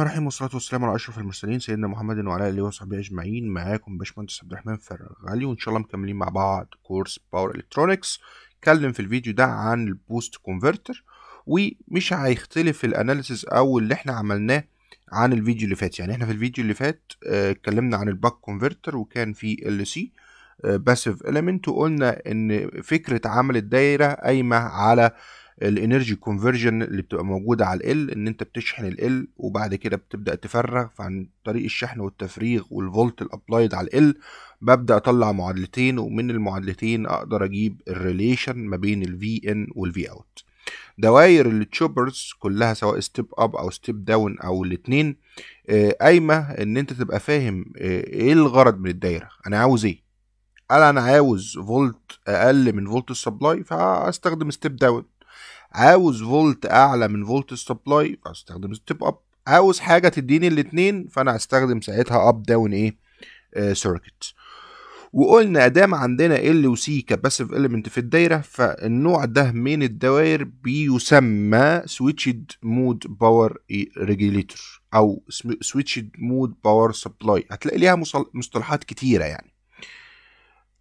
الرحمن الرحيم والصلاة والسلام على أشرف المرسلين سيدنا محمد وعلى آله وصحبه أجمعين معاكم باشمهندس عبد الرحمن فرغالي وإن شاء الله مكملين مع بعض كورس باور إلكترونكس اتكلم في الفيديو ده عن البوست كونفرتر ومش هيختلف الأناليسيز أو اللي إحنا عملناه عن الفيديو اللي فات يعني إحنا في الفيديو اللي فات آه، اتكلمنا عن الباك كونفرتر وكان في ال سي باسيف إيليمنت وقلنا إن فكرة عمل الدايرة قايمة على الانرجي كونفرجن اللي بتبقى موجوده على ال ان انت بتشحن ال وبعد كده بتبدا تفرغ فعن طريق الشحن والتفريغ والفولت الابلايد على ال ببدا اطلع معادلتين ومن المعادلتين اقدر اجيب الريليشن ما بين الفي ان والفي اوت دواير التشوبرز كلها سواء ستيب اب او ستيب داون او الاتنين آه، قايمه ان انت تبقى فاهم آه، ايه الغرض من الدايره انا عاوز ايه قال انا عاوز فولت اقل من فولت السبلاي فاستخدم ستيب داون عاوز فولت اعلى من فولت السبلاي هستخدم ستيب اب عاوز حاجه تديني الاثنين فانا هستخدم ساعتها اب داون ايه سيركت وقلنا ادام عندنا ال وسي كباسيف اليمنت في الدايره فالنوع ده من الدوائر بيسمى سويتشد مود باور ريجليتور او سويتشد مود باور سبلاي هتلاقي ليها مصطلحات كتيره يعني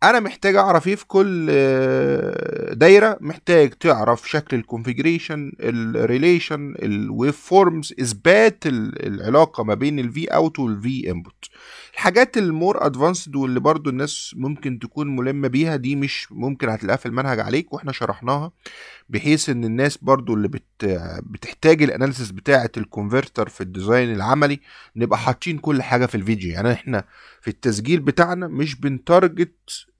انا محتاج اعرف ايه في كل آه، دايره محتاج تعرف شكل الكونفيجريشن الريليشن الويف فورمز اثبات العلاقه ما بين الفي اوت والفي انبوت الحاجات المور ادفانسد واللي برضو الناس ممكن تكون ملمه بيها دي مش ممكن هتلاقيها في المنهج عليك واحنا شرحناها بحيث ان الناس برضو اللي بت... بتحتاج الاناليسيس بتاعه الكونفرتر في الديزاين العملي نبقى حاطين كل حاجه في الفيديو يعني احنا في التسجيل بتاعنا مش بنتارجت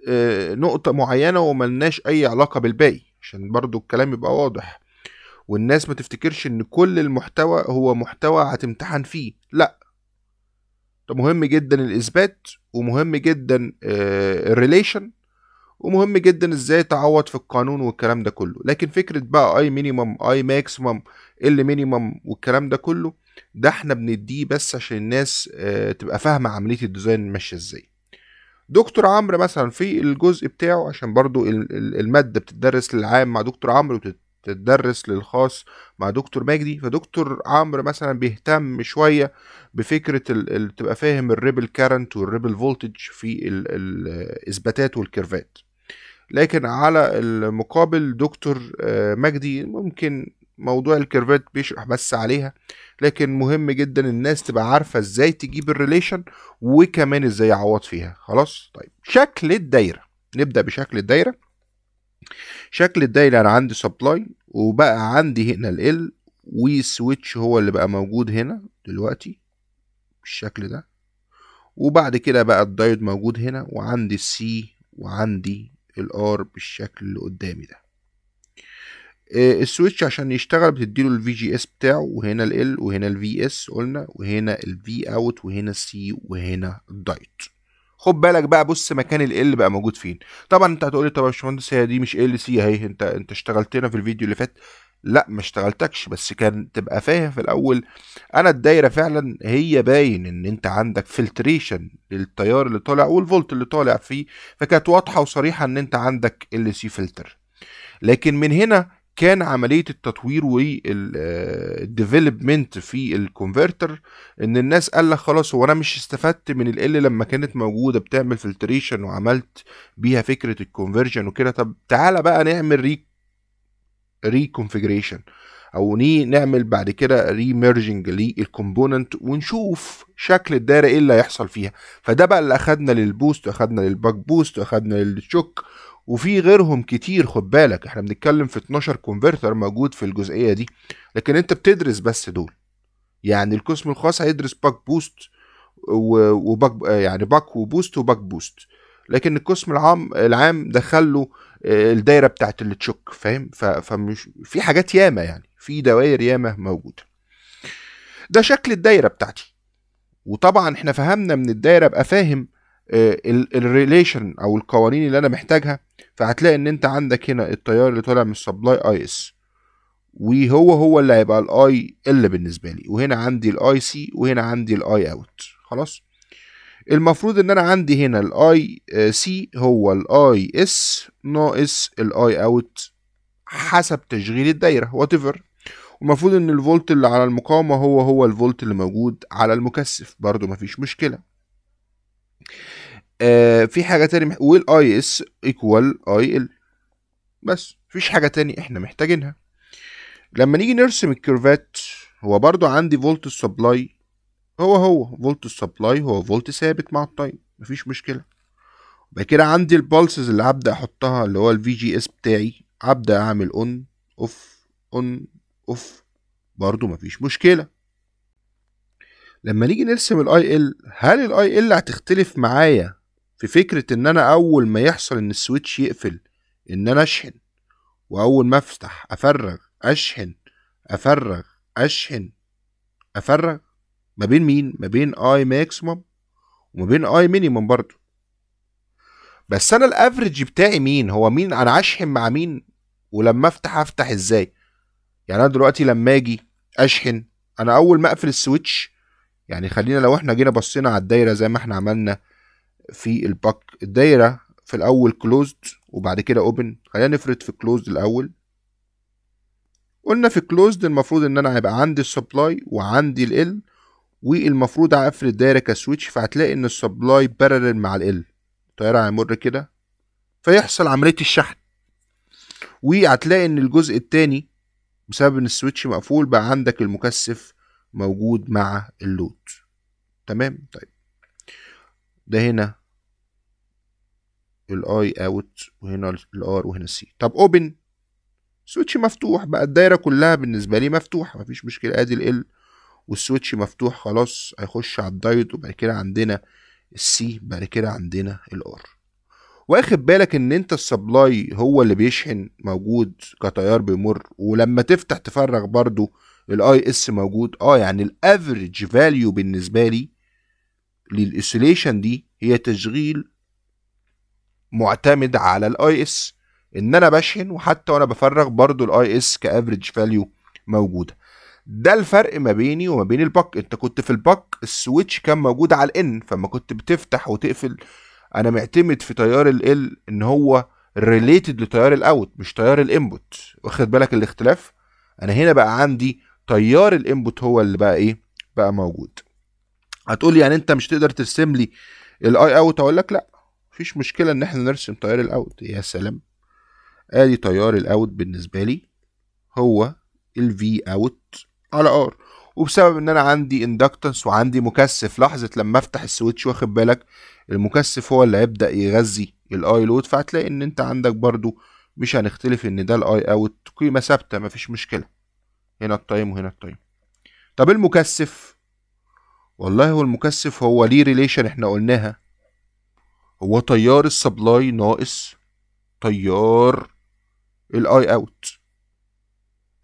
آه، نقطة معينة وملناش أي علاقة بالباقي عشان برضو الكلام يبقى واضح والناس ما تفتكرش ان كل المحتوى هو محتوى هتمتحن فيه لا ده مهم جدا الاثبات ومهم جدا آه، الريليشن ومهم جدا ازاي تعوض في القانون والكلام ده كله لكن فكره بقى اي مينيمم اي ماكسيمم ال مينيمم والكلام ده كله ده احنا بنديه بس عشان الناس آه، تبقى فاهمه عمليه الديزاين ماشيه ازاي دكتور عمرو مثلا في الجزء بتاعه عشان برضو الماده بتدرس للعام مع دكتور عمرو وتتدرس للخاص مع دكتور مجدي فدكتور عمرو مثلا بيهتم شويه بفكره اللي تبقى فاهم الريبل كارنت والريبل فولتج في الاثباتات والكيرفات لكن على المقابل دكتور آه، مجدي ممكن موضوع الكيرفات بيشرح بس عليها لكن مهم جدا الناس تبقى عارفه ازاي تجيب الريليشن وكمان ازاي يعوض فيها خلاص طيب شكل الدايره نبدا بشكل الدايره شكل الدايره انا عندي سبلاي وبقى عندي هنا ال وسويتش هو اللي بقى موجود هنا دلوقتي بالشكل ده وبعد كده بقى الدايود موجود هنا وعندي السي وعندي الار بالشكل اللي قدامي ده آه، السويتش عشان يشتغل بتديله الفي جي اس بتاعه وهنا ال ال وهنا الفي اس قلنا وهنا الفي اوت وهنا السي وهنا الدايت خد بالك بقى بص مكان ال ال بقى موجود فين طبعا انت هتقولي طب يا باشمهندس هي دي مش ال سي اهي انت انت اشتغلت لنا في الفيديو اللي فات لا ما اشتغلتكش بس كان تبقى فاهم في الاول انا الدايره فعلا هي باين ان انت عندك فلتريشن للتيار اللي طالع والفولت اللي طالع فيه فكانت واضحه وصريحه ان انت عندك ال سي فلتر لكن من هنا كان عمليه التطوير والديفلوبمنت في الكونفرتر ان الناس قال لك خلاص هو انا مش استفدت من ال لما كانت موجوده بتعمل فلتريشن وعملت بيها فكره الكونفرجن وكده طب تعالى بقى نعمل ري ريكونفجريشن او ني نعمل بعد كده ريميرجنج للكومبوننت ونشوف شكل الدايره ايه اللي هيحصل فيها فده بقى اللي اخدنا للبوست واخدنا للباك بوست واخدنا للشوك وفي غيرهم كتير خد بالك احنا بنتكلم في 12 كونفرتر موجود في الجزئيه دي لكن انت بتدرس بس دول يعني القسم الخاص هيدرس باك بوست وباك يعني باك وبوست وباك بوست لكن القسم العام العام دخل له آه، الدايره بتاعت التشوك فاهم فمش في حاجات ياما يعني في دوائر ياما موجوده ده شكل الدايره بتاعتي وطبعا احنا فهمنا من الدايره ابقى فاهم آه، الريليشن او القوانين اللي انا محتاجها فهتلاقي ان انت عندك هنا التيار اللي طالع من السبلاي اي اس وهو هو اللي هيبقى الاي ال بالنسبه لي وهنا عندي الاي سي وهنا عندي الاي اوت خلاص المفروض ان انا عندي هنا الاي سي هو الاي اس ناقص الاي اوت حسب تشغيل الدايره وات ايفر المفروض ان الفولت اللي على المقاومه هو هو الفولت اللي موجود على المكثف برضو مفيش مشكله آه في حاجه تاني اي اس ايكوال اي ال بس مفيش حاجه تاني احنا محتاجينها لما نيجي نرسم الكيرفات هو برضو عندي فولت السبلاي هو هو فولت السبلاي هو فولت ثابت مع التايم مفيش مشكله بعد كده عندي البالسز اللي هبدا احطها اللي هو الفي جي اس بتاعي هبدا اعمل اون اوف اون اوف برضو مفيش مشكله لما نيجي نرسم الاي ال هل الاي ال هتختلف معايا في فكره ان انا اول ما يحصل ان السويتش يقفل ان انا اشحن واول ما افتح افرغ اشحن افرغ اشحن افرغ ما بين مين ما بين اي ماكسيمم وما بين اي مينيمم برضه بس انا الافرج بتاعي مين هو مين انا اشحن مع مين ولما افتح افتح ازاي يعني انا دلوقتي لما اجي اشحن انا اول ما اقفل السويتش يعني خلينا لو احنا جينا بصينا على الدايره زي ما احنا عملنا في الباك الدايره في الاول كلوزد وبعد كده اوبن خلينا نفرد في كلوزد الاول قلنا في كلوزد المفروض ان انا هيبقى عندي السبلاي وعندي ال والمفروض اقفل الدايره كسويتش فهتلاقي ان السبلاي بارلل مع ال الطياره هيمر كده فيحصل عمليه الشحن وهتلاقي ان الجزء التاني بسبب ان السويتش مقفول بقى عندك المكثف موجود مع اللود تمام طيب ده هنا الاي اوت وهنا الار وهنا السي طب اوبن سويتش مفتوح بقى الدايره كلها بالنسبه لي مفتوحه مفيش مشكله ادي ال والسويتش مفتوح خلاص هيخش على الدايت وبعد كده عندنا السي بعد كده عندنا الار واخد بالك ان انت السبلاي هو اللي بيشحن موجود كتيار بيمر ولما تفتح تفرغ برضو الاي اس موجود اه يعني الافريج فاليو بالنسبه لي للاسوليشن دي هي تشغيل معتمد على الاي اس ان انا بشحن وحتى وانا بفرغ برضو الاي اس كافريج فاليو موجوده ده الفرق ما بيني وما بين الباك انت كنت في الباك السويتش كان موجود على الان فما كنت بتفتح وتقفل انا معتمد في تيار ال ان هو ريليتد لتيار الاوت مش تيار الانبوت واخد بالك الاختلاف انا هنا بقى عندي تيار الانبوت هو اللي بقى ايه بقى موجود هتقول يعني انت مش تقدر ترسم لي الاي اوت اقول لك لا مفيش مشكله ان احنا نرسم تيار الاوت يا سلام ادي تيار الاوت بالنسبه لي هو الفي اوت على ار وبسبب ان انا عندي اندكتنس وعندي مكثف لحظه لما افتح السويتش واخد بالك المكثف هو اللي هيبدا يغذي الاي لود فهتلاقي ان انت عندك برضو مش هنختلف ان ده الاي اوت قيمه ثابته مفيش مشكله هنا التايم وهنا التايم طب المكثف والله هو المكثف هو ليه ريليشن احنا قلناها هو تيار السبلاي ناقص تيار الاي اوت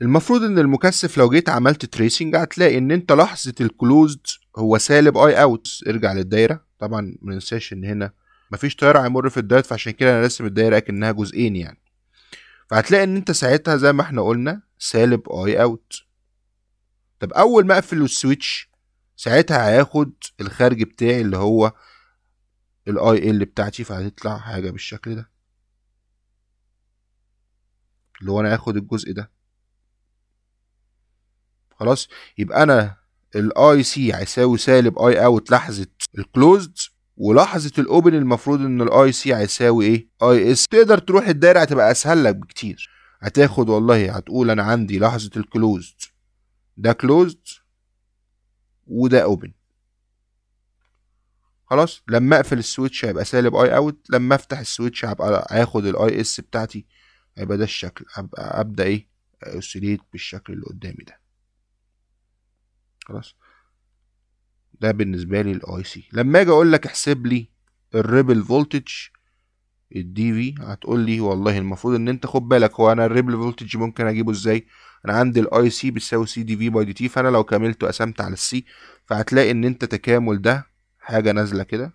المفروض ان المكثف لو جيت عملت تريسنج هتلاقي ان انت لحظه الكلوزد هو سالب اي اوت ارجع للدايره طبعا ما ننساش ان هنا مفيش تيار هيمر في الدايره فعشان كده انا راسم الدايره كانها جزئين يعني فهتلاقي ان انت ساعتها زي ما احنا قلنا سالب اي اوت طب اول ما اقفل السويتش ساعتها هياخد الخارج بتاعي اللي هو الاي ال بتاعتي فهتطلع حاجه بالشكل ده اللي هو انا هاخد الجزء ده خلاص يبقى انا الاي سي هيساوي سالب اي اوت لحظه الكلوزد ولاحظت الاوبن المفروض ان الاي سي هيساوي ايه اي اس تقدر تروح الدايره هتبقى اسهل لك بكتير هتاخد والله هتقول انا عندي لحظه الكلوزد ده كلوزد وده اوبن خلاص لما اقفل السويتش هيبقى سالب اي اوت لما افتح السويتش هبقى هاخد الاي اس بتاعتي هيبقى ده الشكل ابقى ابدا ايه اوسيليت بالشكل اللي قدامي ده خلاص ده بالنسبه لي الاي سي لما اجي اقول لك احسب لي الريبل فولتج الدي في هتقول لي والله المفروض ان انت خد بالك هو انا الريبل فولتج ممكن اجيبه ازاي انا عندي الاي سي بتساوي سي دي في باي دي تي فانا لو كملته قسمت على السي فهتلاقي ان انت تكامل ده حاجه نازله كده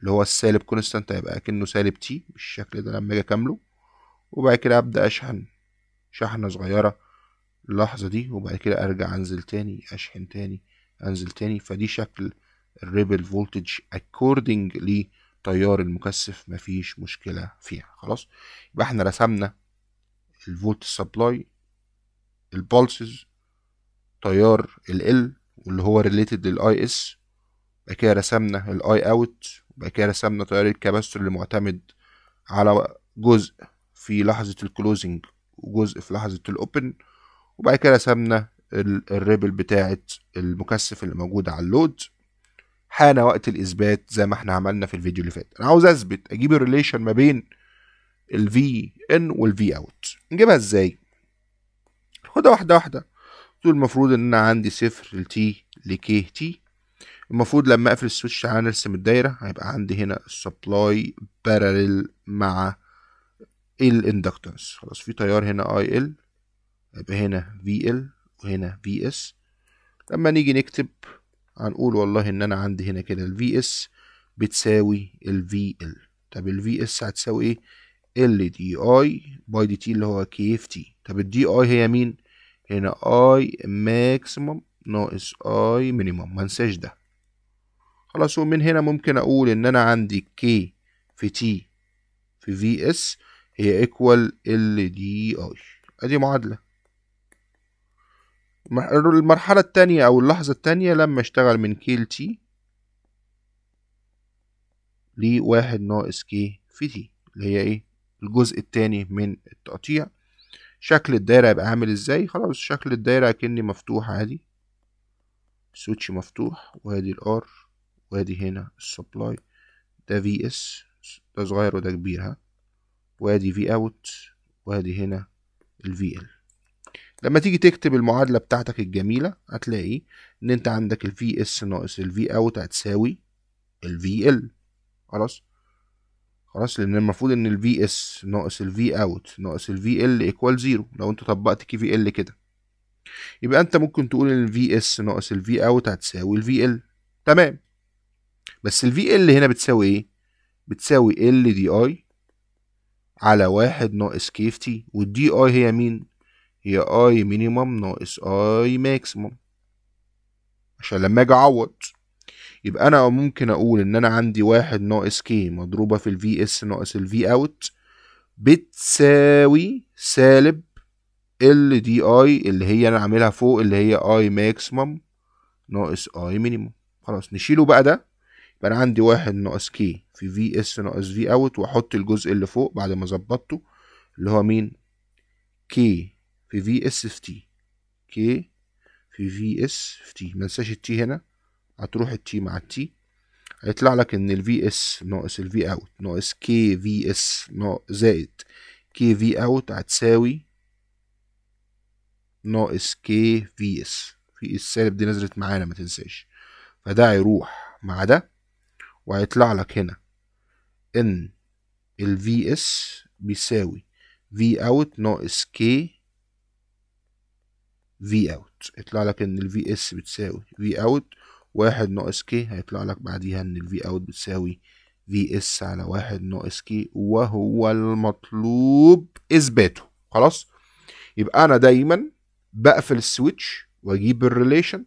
اللي هو السالب كونستانت هيبقى اكنه سالب تي بالشكل ده لما اجي اكمله وبعد كده ابدا اشحن شحنه صغيره اللحظه دي وبعد كده ارجع انزل تاني اشحن تاني انزل تاني فدي شكل الريبل فولتج اكوردنج لتيار المكثف مفيش مشكلة فيها خلاص يبقى احنا رسمنا الفولت سبلاي البولسز تيار ال واللي هو ريليتد للاي اس بعد كده رسمنا الاي اوت بعد كده رسمنا تيار الكباستور اللي معتمد على جزء في لحظة الكلوزنج وجزء في لحظة الأوبن وبعد كده رسمنا الريبل بتاعة المكثف اللي موجودة على اللود حان وقت الإثبات زي ما احنا عملنا في الفيديو اللي فات أنا عاوز أثبت أجيب الريليشن ما بين ال ان وال اوت نجيبها إزاي؟ خدها واحدة واحدة تقول المفروض إن أنا عندي صفر لتي لكي تي المفروض لما أقفل السويتش تعالى نرسم الدايرة هيبقى عندي هنا السبلاي بارلل مع الاندكتنس خلاص في تيار هنا اي ال يبقى هنا في ال وهنا في اس لما نيجي نكتب هنقول والله ان انا عندي هنا كده في اس بتساوي في ال طب في اس هتساوي ايه ال دي اي باي دي تي اللي هو كي اف تي طب الدي اي هي مين هنا اي ماكسيمم ناقص اي مينيمم ما انساش ده خلاص ومن هنا ممكن اقول ان انا عندي كي في تي في في اس هي ايكوال ال دي اي ادي معادله المرحلة التانية أو اللحظة التانية لما اشتغل من كيل تي لواحد ناقص كي في تي اللي هي ايه الجزء التاني من التقطيع شكل الدايرة يبقى عامل ازاي خلاص شكل الدايرة كأني مفتوح عادي سويتش مفتوح وادي الار وادي هنا السبلاي ده في اس ده صغير وده كبير ها وادي في اوت وادي هنا الفي ال لما تيجي تكتب المعادله بتاعتك الجميله هتلاقي ان انت عندك الـ VS ناقص الـ Vout هتساوي الـ VL خلاص خلاص لان المفروض ان الـ VS ناقص الـ Vout ناقص الـ VL ايكوال زيرو لو انت طبقت كي في ال كده يبقى انت ممكن تقول ان الـ VS ناقص الـ Vout هتساوي الـ VL تمام بس الـ VL هنا بتساوي ايه بتساوي LDI على واحد ناقص كيف تي والدي اي هي مين هي اي مينيمم ناقص اي ماكسيمم عشان لما اجي اعوض يبقى انا ممكن اقول ان انا عندي واحد ناقص كي مضروبة في الفي اس ناقص الفي اوت بتساوي سالب ال دي اي اللي هي انا عاملها فوق اللي هي اي ماكسيمم ناقص اي مينيمم خلاص نشيله بقى ده يبقى انا عندي واحد ناقص كي في في اس ناقص في اوت واحط الجزء اللي فوق بعد ما ظبطته اللي هو مين كي في في اس في تي كي في في اس في تي ننساش التي هنا هتروح التي مع التي هيطلع لك ان الفي اس ناقص الفي اوت ناقص كي في اس زائد كي في اوت هتساوي ناقص كي في اس في السالب دي نزلت معانا ما تنساش فده هيروح مع ده وهيطلع لك هنا ان ال VS بيساوي في اوت ناقص كي في اوت يطلع لك ان الفي اس بتساوي في اوت واحد ناقص كي هيطلع لك بعديها ان الفي اوت بتساوي في اس على واحد ناقص كي وهو المطلوب اثباته خلاص يبقى انا دايما بقفل السويتش واجيب الريليشن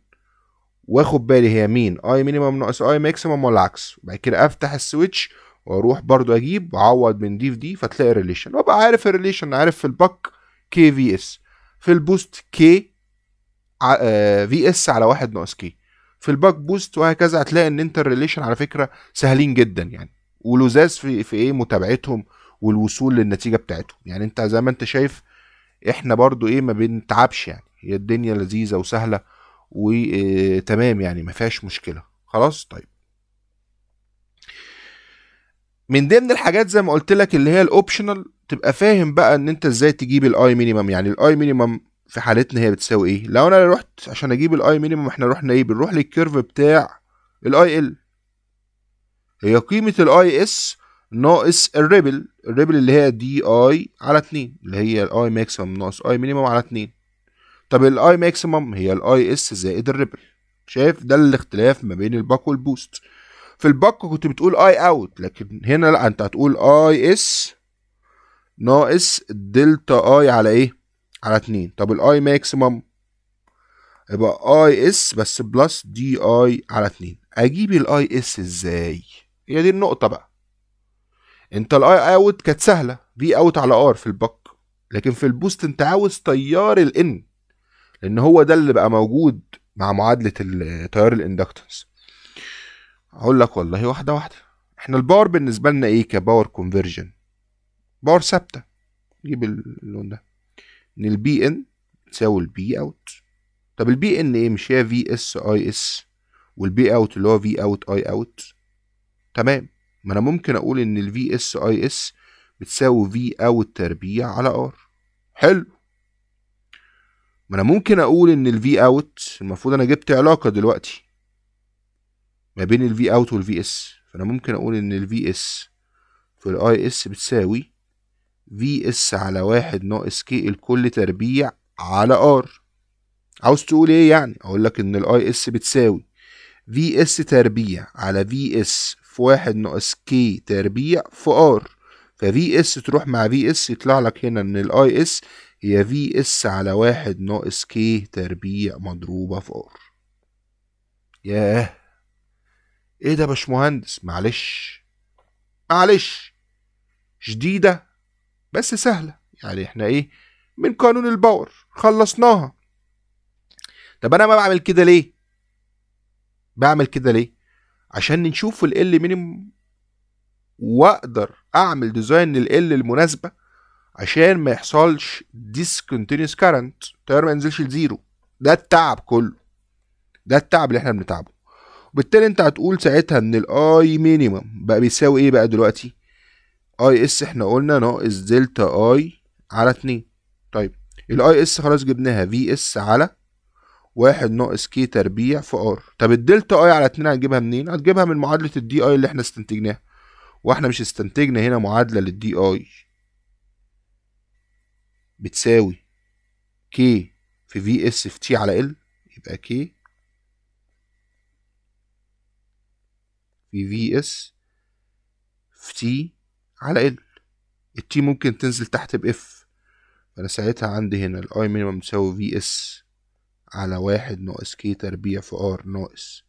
واخد بالي هي مين اي مينيمم ناقص اي ماكسيمم ولا العكس وبعد كده افتح السويتش واروح برضو اجيب وعوض من دي في دي فتلاقي الريليشن وابقى عارف الريليشن عارف في الباك كي في اس في البوست كي في اس آه، على واحد ناقص كي في الباك بوست وهكذا هتلاقي ان انت الريليشن على فكره سهلين جدا يعني ولزاز في في ايه متابعتهم والوصول للنتيجه بتاعتهم يعني انت زي ما انت شايف احنا برضو ايه ما بنتعبش يعني هي الدنيا لذيذه وسهله وتمام آه، يعني ما فيهاش مشكله خلاص طيب من ضمن الحاجات زي ما قلت لك اللي هي الاوبشنال تبقى فاهم بقى ان انت ازاي تجيب الاي مينيمم يعني الاي مينيمم في حالتنا هي بتساوي ايه لو انا رحت عشان اجيب الاي مينيمم احنا رحنا ايه بنروح للكيرف بتاع الاي ال هي قيمه الاي اس ناقص الريبل الريبل اللي هي دي اي على 2 اللي هي الاي ماكسيمم ناقص اي مينيمم على 2 طب الاي ماكسيمم هي الاي اس زائد الريبل شايف ده الاختلاف ما بين الباك والبوست في الباك كنت بتقول اي اوت لكن هنا لا انت هتقول اي اس ناقص دلتا اي على ايه على 2 طب الاي ماكسيمم يبقى اي اس بس بلس دي اي على 2 اجيب الاي اس ازاي هي دي النقطه بقى انت الاي اوت كانت سهله في اوت على ار في الباك لكن في البوست انت عاوز تيار الان لان هو ده اللي بقى موجود مع معادله التيار الاندكتنس هقول لك والله واحده واحده احنا الباور بالنسبه لنا ايه كباور كونفرجن باور ثابته نجيب اللون ده ان البي ان تساوي البي اوت طب البي ان ايه مش هي في اس اي اس والبي اوت اللي هو في اوت اي اوت تمام ما انا ممكن اقول ان الفي اس اي اس بتساوي في اوت تربيع على ار حلو ما انا ممكن اقول ان الفي اوت المفروض انا جبت علاقه دلوقتي ما بين الفي اوت والفي اس فانا ممكن اقول ان الفي اس في الاي اس بتساوي في اس على واحد ناقص كي الكل تربيع على ار عاوز تقول ايه يعني اقول لك ان الاي اس بتساوي في اس تربيع على في اس في واحد ناقص كي تربيع في ار ففي اس تروح مع في اس يطلع لك هنا ان الاي اس هي في اس على واحد ناقص كي تربيع مضروبة في ار ياه ايه ده يا باشمهندس معلش معلش شديدة بس سهلة يعني احنا ايه من قانون الباور خلصناها طب انا ما بعمل كده ليه بعمل كده ليه عشان نشوف ال مينيم واقدر اعمل ديزاين لل المناسبه عشان ما يحصلش ديسكونتينيوس كارنت التيار ما ينزلش لزيرو ده التعب كله ده التعب اللي احنا بنتعبه وبالتالي انت هتقول ساعتها ان الاي مينيمم بقى بيساوي ايه بقى دلوقتي اي اس احنا قلنا ناقص دلتا اي على اتنين طيب الاي اس خلاص جبناها في اس على واحد ناقص كي تربيع في ار طب الدلتا اي على اتنين هتجيبها منين هتجيبها من معادله الدي اي اللي احنا استنتجناها واحنا مش استنتجنا هنا معادله للدي اي بتساوي كي في في اس في تي على ال يبقى كي في في اس في تي على ال التي ممكن تنزل تحت بإف فأنا ساعتها عندي هنا الأي مينيمم تساوي في إس على واحد ناقص كي تربيع في ار ناقص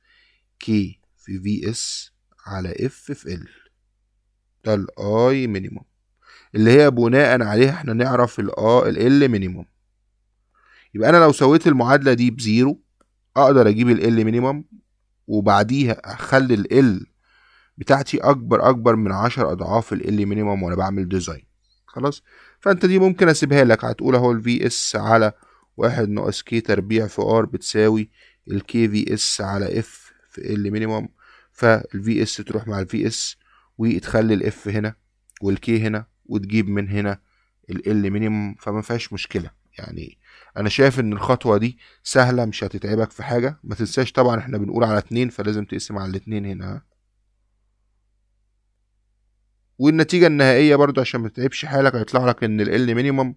كي في في اس على اف في ال ده الاي مينيمم اللي هي بناء عليها احنا نعرف الا ال مينيمم يبقى انا لو سويت المعادله دي بزيرو اقدر اجيب ال مينيمم وبعديها اخلي ال بتاعتي اكبر اكبر من 10 اضعاف ال مينيمم وانا بعمل ديزاين خلاص فانت دي ممكن اسيبها لك هتقول اهو الفي اس على واحد ناقص كي تربيع في ار بتساوي الكي في اس على اف في ال مينيمم فالفي اس تروح مع الفي اس وتخلي الاف هنا والكي هنا وتجيب من هنا ال مينيمم فما فيهاش مشكله يعني انا شايف ان الخطوه دي سهله مش هتتعبك في حاجه ما تنساش طبعا احنا بنقول على اتنين فلازم تقسم على الاتنين هنا والنتيجه النهائيه برضو عشان ما تتعبش حالك هيطلع لك ان ال مينيمم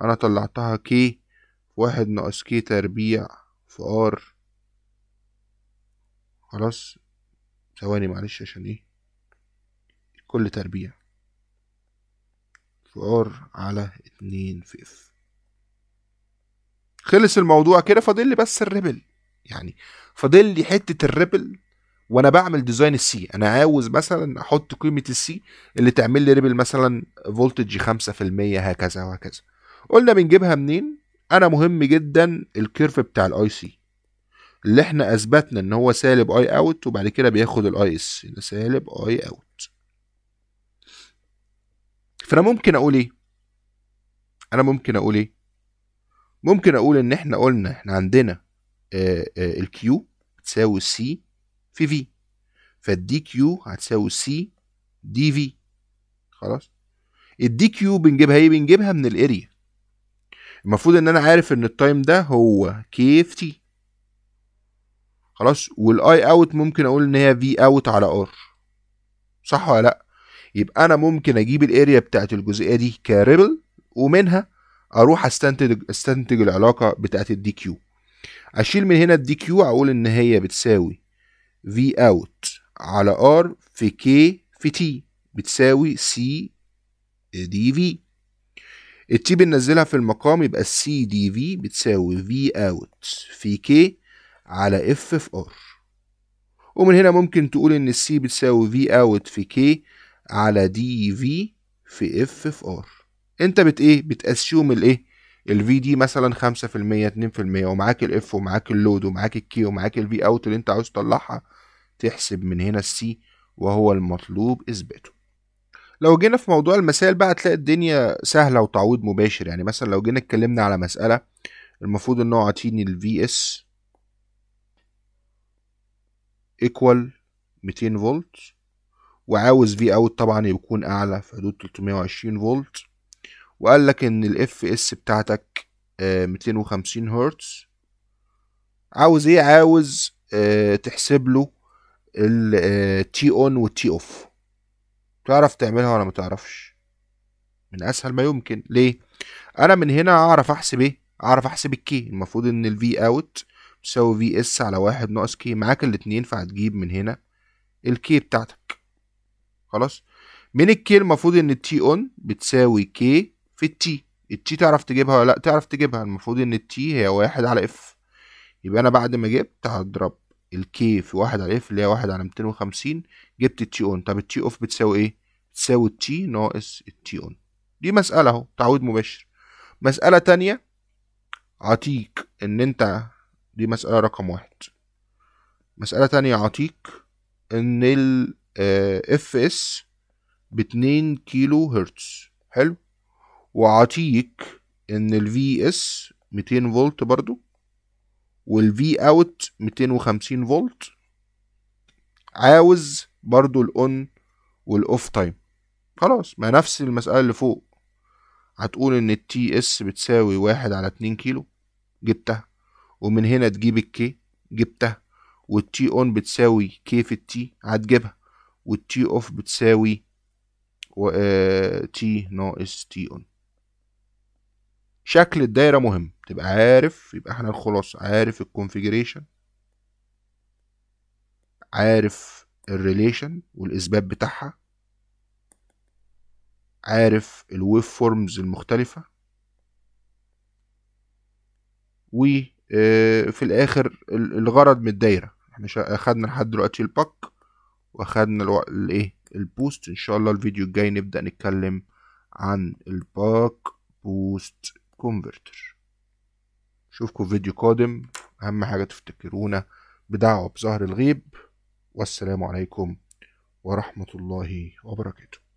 انا طلعتها كي واحد ناقص كي تربيع في ار خلاص ثواني معلش عشان ايه كل تربيع في ار على اتنين في اف خلص الموضوع كده فاضل لي بس الريبل يعني فاضل لي حته الريبل وانا بعمل ديزاين السي انا عاوز مثلا احط قيمه السي اللي تعمل لي ريبل مثلا فولتج 5% هكذا وهكذا قلنا بنجيبها منين انا مهم جدا الكيرف بتاع الاي سي اللي احنا اثبتنا ان هو سالب اي اوت وبعد كده بياخد الاي اس سالب اي اوت فانا ممكن اقول ايه انا ممكن اقول ايه ممكن اقول ان احنا قلنا احنا عندنا آه، آه، الكيو بتساوي سي في في فالدي كيو هتساوي سي دي في خلاص الدي كيو بنجيبها ايه بنجيبها من الاريا المفروض ان انا عارف ان التايم ده هو كي اف تي خلاص والاي اوت ممكن اقول ان هي في اوت على ار صح ولا لا يبقى انا ممكن اجيب الاريا بتاعت الجزئيه دي كريبل ومنها اروح استنتج استنتج العلاقه بتاعت الدي كيو اشيل من هنا الدي كيو اقول ان هي بتساوي V out على R في K في T بتساوي سي دي في التي بننزلها في المقام يبقى C دي V بتساوي V out في K على F في R ومن هنا ممكن تقول ان C بتساوي V out في K على D في في F في R انت بت ايه بتاسيوم الايه الفي دي مثلا 5% 2% ومعاك الاف ومعاك اللود ومعاك الكي ومعاك الفي اوت اللي انت عاوز تطلعها تحسب من هنا السي وهو المطلوب اثباته لو جينا في موضوع المسائل بقى هتلاقي الدنيا سهلة وتعويض مباشر يعني مثلا لو جينا اتكلمنا على مسألة المفروض ان هو عاطيني الفي اس ايكوال 200 فولت وعاوز في اوت طبعا يكون اعلى في حدود 320 فولت وقال لك ان الاف اس بتاعتك آه، ميتين وخمسين هرتز عاوز ايه عاوز آه، تحسب له التي اون والتي اوف تعرف تعملها ولا ما تعرفش من اسهل ما يمكن ليه انا من هنا اعرف احسب ايه اعرف احسب الكي المفروض ان الفي اوت تساوي في اس على واحد ناقص كي معاك الاتنين فهتجيب من هنا الكي بتاعتك خلاص من الكي المفروض ان التي اون بتساوي كي في التي التي تعرف تجيبها ولا لا تعرف تجيبها المفروض ان التي هي واحد على اف يبقى انا بعد ما جبت هضرب الكي في واحد على اف اللي هي واحد على ميتين وخمسين جبت التي اون طب التي اوف بتساوي ايه بتساوي التي ناقص التي اون دي مسألة اهو تعويض مباشر مسألة تانية عطيك ان انت دي مسألة رقم واحد مسألة تانية عطيك ان ال اف آه، اس باتنين كيلو هرتز حلو وعطيك ان الفي اس 200 فولت برضو والفي اوت 250 فولت عاوز برضو الاون والاوف تايم خلاص ما نفس المسألة اللي فوق هتقول ان التي اس بتساوي واحد على اتنين كيلو جبتها ومن هنا تجيب الكي جبتها والتي اون بتساوي كي في التي هتجيبها والتي اوف بتساوي تي آه، ناقص تي اون شكل الدايرة مهم تبقى عارف يبقى احنا خلاص عارف الكونفيجريشن عارف الريليشن والاسباب بتاعها عارف الويف فورمز المختلفة وفي آه، الآخر الغرض من الدايرة احنا أخدنا لحد دلوقتي الباك وأخدنا الإيه البوست إن شاء الله الفيديو الجاي نبدأ نتكلم عن الباك بوست كونفرتر اشوفكم في فيديو قادم اهم حاجه تفتكرونا بدعوه بظهر الغيب والسلام عليكم ورحمه الله وبركاته